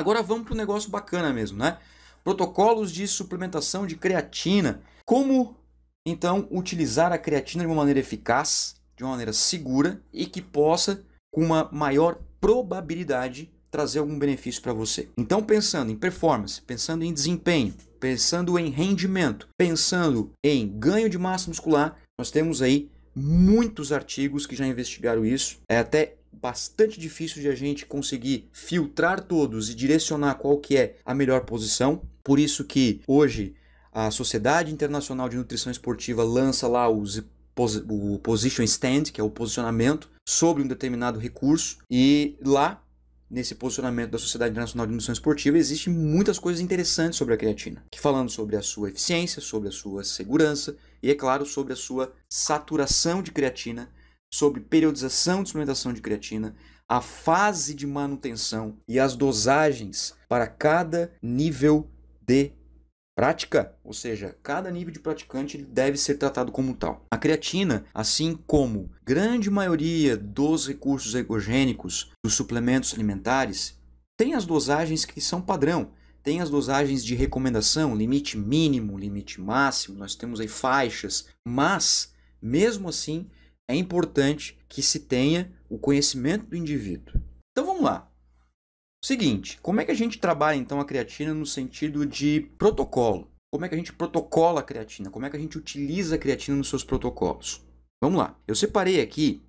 Agora vamos para um negócio bacana mesmo, né? Protocolos de suplementação de creatina. Como então utilizar a creatina de uma maneira eficaz, de uma maneira segura e que possa, com uma maior probabilidade, trazer algum benefício para você. Então, pensando em performance, pensando em desempenho, pensando em rendimento, pensando em ganho de massa muscular, nós temos aí muitos artigos que já investigaram isso. É até bastante difícil de a gente conseguir filtrar todos e direcionar qual que é a melhor posição. Por isso que hoje a Sociedade Internacional de Nutrição Esportiva lança lá os, o position stand, que é o posicionamento sobre um determinado recurso, e lá nesse posicionamento da Sociedade Internacional de Nutrição Esportiva, existem muitas coisas interessantes sobre a creatina, falando sobre a sua eficiência, sobre a sua segurança e, é claro, sobre a sua saturação de creatina sobre periodização de suplementação de creatina, a fase de manutenção e as dosagens para cada nível de prática, ou seja, cada nível de praticante deve ser tratado como tal. A creatina, assim como grande maioria dos recursos ergogênicos dos suplementos alimentares, tem as dosagens que são padrão. Tem as dosagens de recomendação, limite mínimo, limite máximo, nós temos aí faixas, mas mesmo assim é importante que se tenha o conhecimento do indivíduo. Então vamos lá. Seguinte, como é que a gente trabalha então a creatina no sentido de protocolo? Como é que a gente protocola a creatina? Como é que a gente utiliza a creatina nos seus protocolos? Vamos lá. Eu separei aqui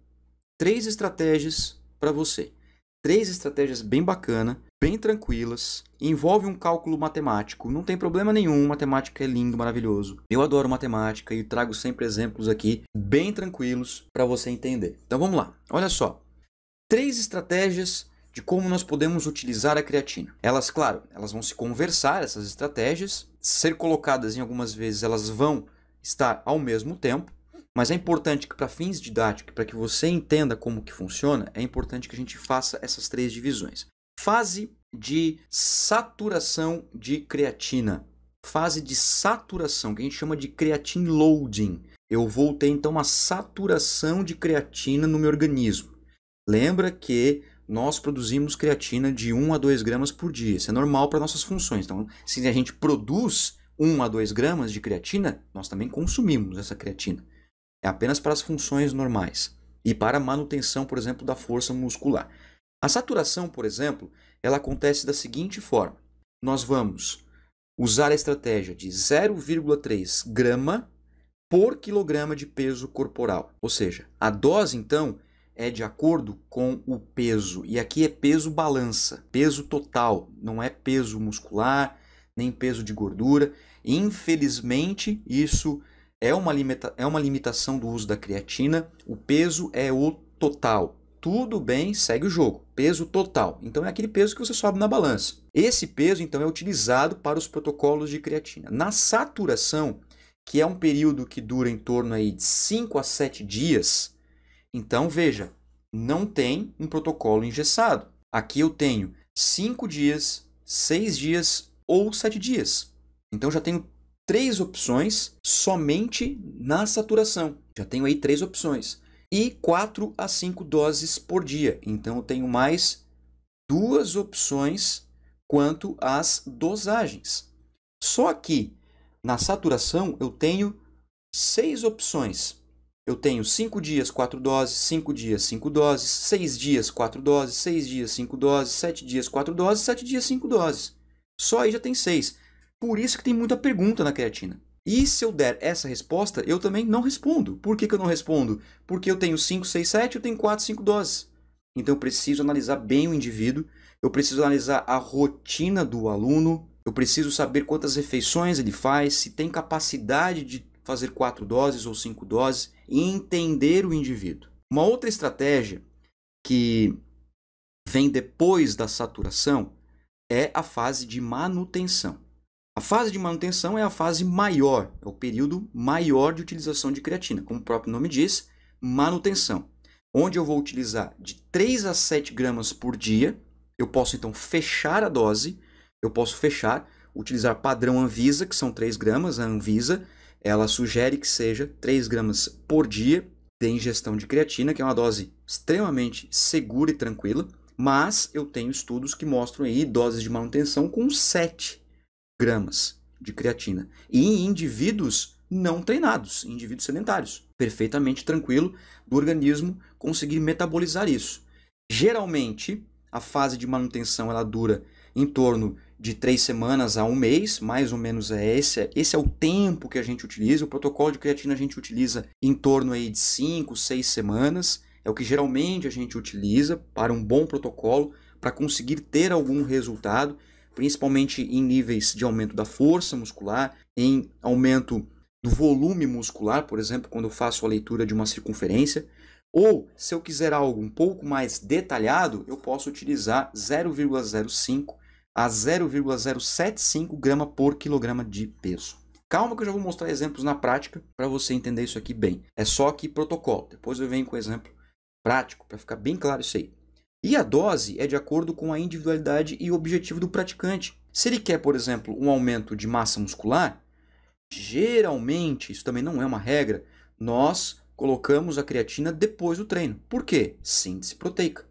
três estratégias para você três estratégias bem bacana, bem tranquilas, envolve um cálculo matemático, não tem problema nenhum, matemática é lindo, maravilhoso. Eu adoro matemática e trago sempre exemplos aqui bem tranquilos para você entender. Então vamos lá. Olha só. Três estratégias de como nós podemos utilizar a creatina. Elas, claro, elas vão se conversar essas estratégias, ser colocadas em algumas vezes, elas vão estar ao mesmo tempo, mas é importante que para fins didáticos, para que você entenda como que funciona, é importante que a gente faça essas três divisões. Fase de saturação de creatina. Fase de saturação, que a gente chama de creatine loading. Eu vou ter então uma saturação de creatina no meu organismo. Lembra que nós produzimos creatina de 1 a 2 gramas por dia. Isso é normal para nossas funções. Então, se a gente produz 1 a 2 gramas de creatina, nós também consumimos essa creatina é apenas para as funções normais e para a manutenção, por exemplo, da força muscular. A saturação, por exemplo, ela acontece da seguinte forma: nós vamos usar a estratégia de 0,3 grama por quilograma de peso corporal. Ou seja, a dose então é de acordo com o peso. E aqui é peso balança, peso total, não é peso muscular, nem peso de gordura. Infelizmente, isso é uma, limita, é uma limitação do uso da creatina, o peso é o total. Tudo bem, segue o jogo. Peso total. Então é aquele peso que você sobe na balança. Esse peso, então, é utilizado para os protocolos de creatina. Na saturação, que é um período que dura em torno aí de 5 a 7 dias, então veja, não tem um protocolo engessado. Aqui eu tenho 5 dias, 6 dias ou 7 dias. Então já tenho três opções somente na saturação. Já tenho aí três opções. E quatro a cinco doses por dia. Então, eu tenho mais duas opções quanto às dosagens. Só que na saturação eu tenho seis opções. Eu tenho cinco dias, quatro doses, cinco dias, cinco doses, seis dias, quatro doses, seis dias, cinco doses, sete dias, quatro doses, sete dias, cinco doses. Só aí já tem seis. Por isso que tem muita pergunta na creatina. E se eu der essa resposta, eu também não respondo. Por que, que eu não respondo? Porque eu tenho 5, 6, 7, eu tenho 4, 5 doses. Então eu preciso analisar bem o indivíduo, eu preciso analisar a rotina do aluno, eu preciso saber quantas refeições ele faz, se tem capacidade de fazer 4 doses ou 5 doses e entender o indivíduo. Uma outra estratégia que vem depois da saturação é a fase de manutenção. A fase de manutenção é a fase maior, é o período maior de utilização de creatina, como o próprio nome diz, manutenção, onde eu vou utilizar de 3 a 7 gramas por dia. Eu posso então fechar a dose, eu posso fechar, utilizar padrão Anvisa, que são 3 gramas, a Anvisa, ela sugere que seja 3 gramas por dia de ingestão de creatina, que é uma dose extremamente segura e tranquila, mas eu tenho estudos que mostram aí doses de manutenção com 7 gramas de creatina. E em indivíduos não treinados, em indivíduos sedentários. Perfeitamente tranquilo do organismo conseguir metabolizar isso. Geralmente, a fase de manutenção ela dura em torno de três semanas a um mês, mais ou menos é esse. Esse é o tempo que a gente utiliza. O protocolo de creatina a gente utiliza em torno aí de cinco, seis semanas. É o que geralmente a gente utiliza para um bom protocolo, para conseguir ter algum resultado principalmente em níveis de aumento da força muscular, em aumento do volume muscular, por exemplo, quando eu faço a leitura de uma circunferência. Ou, se eu quiser algo um pouco mais detalhado, eu posso utilizar 0,05 a 0,075 grama por quilograma de peso. Calma que eu já vou mostrar exemplos na prática para você entender isso aqui bem. É só que protocolo, depois eu venho com exemplo prático para ficar bem claro isso aí. E a dose é de acordo com a individualidade e objetivo do praticante. Se ele quer, por exemplo, um aumento de massa muscular, geralmente, isso também não é uma regra, nós colocamos a creatina depois do treino. Por quê? Síntese proteica.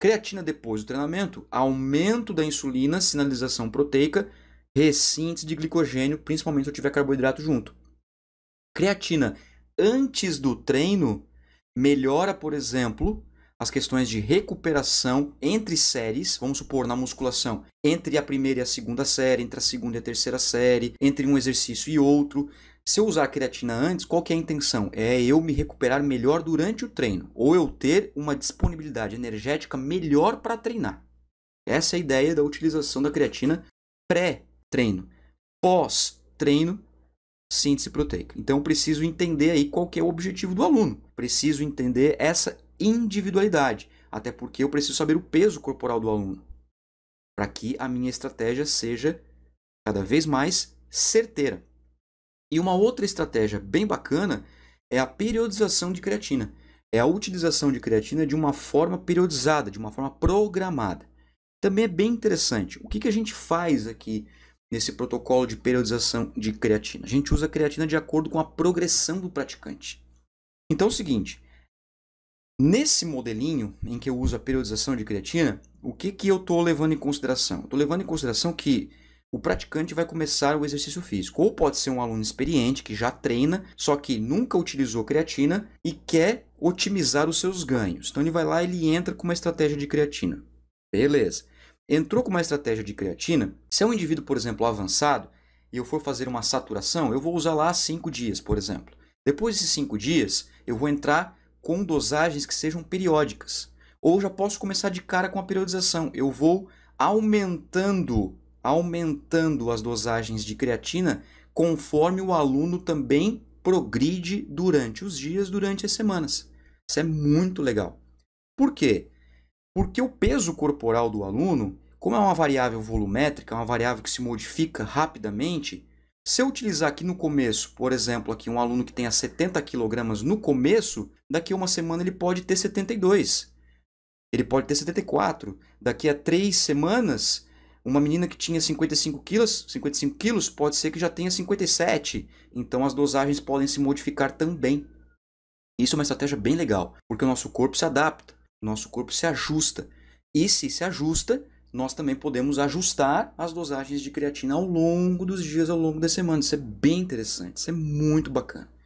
Creatina depois do treinamento, aumento da insulina, sinalização proteica, ressíntese de glicogênio, principalmente se eu tiver carboidrato junto. Creatina antes do treino melhora, por exemplo, as questões de recuperação entre séries, vamos supor, na musculação, entre a primeira e a segunda série, entre a segunda e a terceira série, entre um exercício e outro. Se eu usar a creatina antes, qual que é a intenção? É eu me recuperar melhor durante o treino, ou eu ter uma disponibilidade energética melhor para treinar. Essa é a ideia da utilização da creatina pré-treino. Pós-treino, síntese proteica. Então, preciso entender aí qual que é o objetivo do aluno. Preciso entender essa individualidade, até porque eu preciso saber o peso corporal do aluno, para que a minha estratégia seja cada vez mais certeira. E uma outra estratégia bem bacana é a periodização de creatina. É a utilização de creatina de uma forma periodizada, de uma forma programada. Também é bem interessante. O que, que a gente faz aqui nesse protocolo de periodização de creatina? A gente usa a creatina de acordo com a progressão do praticante. Então é o seguinte: Nesse modelinho em que eu uso a periodização de creatina, o que, que eu estou levando em consideração? Estou levando em consideração que o praticante vai começar o exercício físico. Ou pode ser um aluno experiente que já treina, só que nunca utilizou creatina e quer otimizar os seus ganhos. Então ele vai lá e ele entra com uma estratégia de creatina. Beleza. Entrou com uma estratégia de creatina. Se é um indivíduo, por exemplo, avançado e eu for fazer uma saturação, eu vou usar lá 5 dias, por exemplo. Depois desses 5 dias, eu vou entrar com dosagens que sejam periódicas. Ou já posso começar de cara com a periodização. Eu vou aumentando, aumentando as dosagens de creatina conforme o aluno também progride durante os dias, durante as semanas. Isso é muito legal. Por quê? Porque o peso corporal do aluno, como é uma variável volumétrica, é uma variável que se modifica rapidamente, se eu utilizar aqui no começo, por exemplo, aqui um aluno que tenha 70 kg no começo, daqui a uma semana ele pode ter 72. Ele pode ter 74. Daqui a três semanas, uma menina que tinha 55 quilos, 55 quilos pode ser que já tenha 57. Então as dosagens podem se modificar também. Isso é uma estratégia bem legal, porque o nosso corpo se adapta, o nosso corpo se ajusta. E se se ajusta, nós também podemos ajustar as dosagens de creatina ao longo dos dias, ao longo das semanas. Isso é bem interessante, isso é muito bacana.